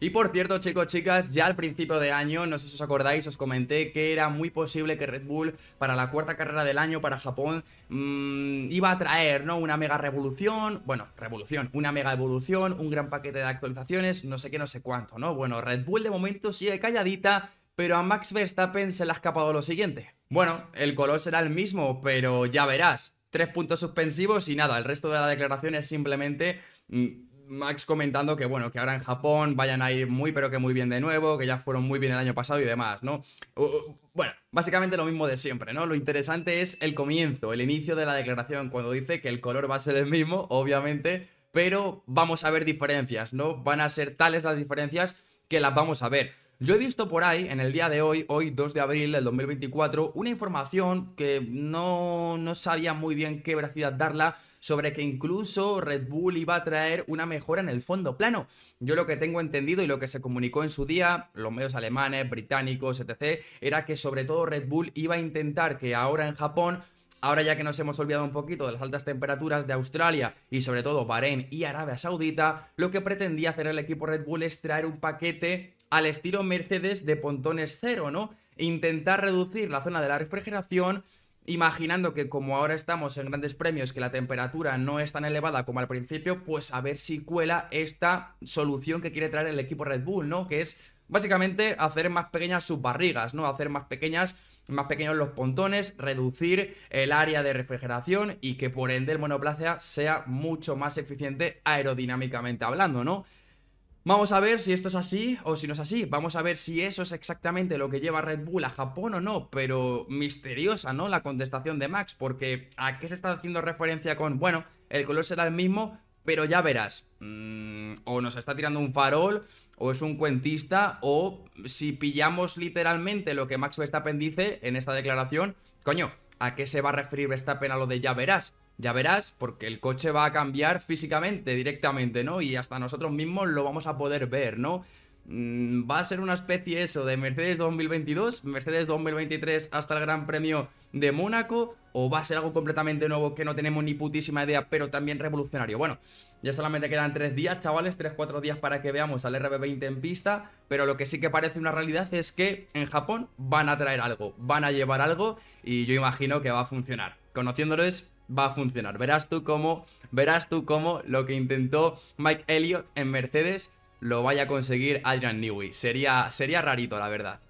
Y por cierto, chicos, chicas, ya al principio de año, no sé si os acordáis, os comenté que era muy posible que Red Bull para la cuarta carrera del año para Japón mm, iba a traer, ¿no? Una mega revolución, bueno, revolución, una mega evolución, un gran paquete de actualizaciones, no sé qué, no sé cuánto, ¿no? Bueno, Red Bull de momento sigue calladita, pero a Max Verstappen se le ha escapado lo siguiente. Bueno, el color será el mismo, pero ya verás, tres puntos suspensivos y nada, el resto de la declaración es simplemente mm, Max comentando que bueno, que ahora en Japón vayan a ir muy pero que muy bien de nuevo, que ya fueron muy bien el año pasado y demás, ¿no? Bueno, básicamente lo mismo de siempre, ¿no? Lo interesante es el comienzo, el inicio de la declaración, cuando dice que el color va a ser el mismo, obviamente, pero vamos a ver diferencias, ¿no? Van a ser tales las diferencias que las vamos a ver. Yo he visto por ahí, en el día de hoy, hoy 2 de abril del 2024, una información que no, no sabía muy bien qué veracidad darla sobre que incluso Red Bull iba a traer una mejora en el fondo plano. Yo lo que tengo entendido y lo que se comunicó en su día, los medios alemanes, británicos, etc., era que sobre todo Red Bull iba a intentar que ahora en Japón Ahora ya que nos hemos olvidado un poquito de las altas temperaturas de Australia y sobre todo Bahrein y Arabia Saudita, lo que pretendía hacer el equipo Red Bull es traer un paquete al estilo Mercedes de pontones cero, ¿no? E intentar reducir la zona de la refrigeración imaginando que como ahora estamos en grandes premios que la temperatura no es tan elevada como al principio, pues a ver si cuela esta solución que quiere traer el equipo Red Bull, ¿no? Que es básicamente hacer más pequeñas sus barrigas, ¿no? Hacer más pequeñas más pequeños los pontones, reducir el área de refrigeración y que por ende el monoplaza sea mucho más eficiente aerodinámicamente hablando, ¿no? Vamos a ver si esto es así o si no es así. Vamos a ver si eso es exactamente lo que lleva Red Bull a Japón o no. Pero misteriosa, ¿no? La contestación de Max, porque ¿a qué se está haciendo referencia con, bueno, el color será el mismo, pero ya verás? Mm, o nos está tirando un farol o es un cuentista, o si pillamos literalmente lo que Max Verstappen dice en esta declaración, coño, ¿a qué se va a referir Verstappen a lo de ya verás? Ya verás, porque el coche va a cambiar físicamente, directamente, ¿no? Y hasta nosotros mismos lo vamos a poder ver, ¿no? Mm, va a ser una especie eso de Mercedes 2022, Mercedes 2023 hasta el Gran Premio de Mónaco, o va a ser algo completamente nuevo que no tenemos ni putísima idea, pero también revolucionario. Bueno, ya solamente quedan tres días, chavales, 3-4 días para que veamos al RB20 en pista, pero lo que sí que parece una realidad es que en Japón van a traer algo, van a llevar algo y yo imagino que va a funcionar. Conociéndoles, va a funcionar. Verás tú cómo, verás tú cómo lo que intentó Mike Elliott en Mercedes lo vaya a conseguir Adrian Newey. Sería, sería rarito, la verdad.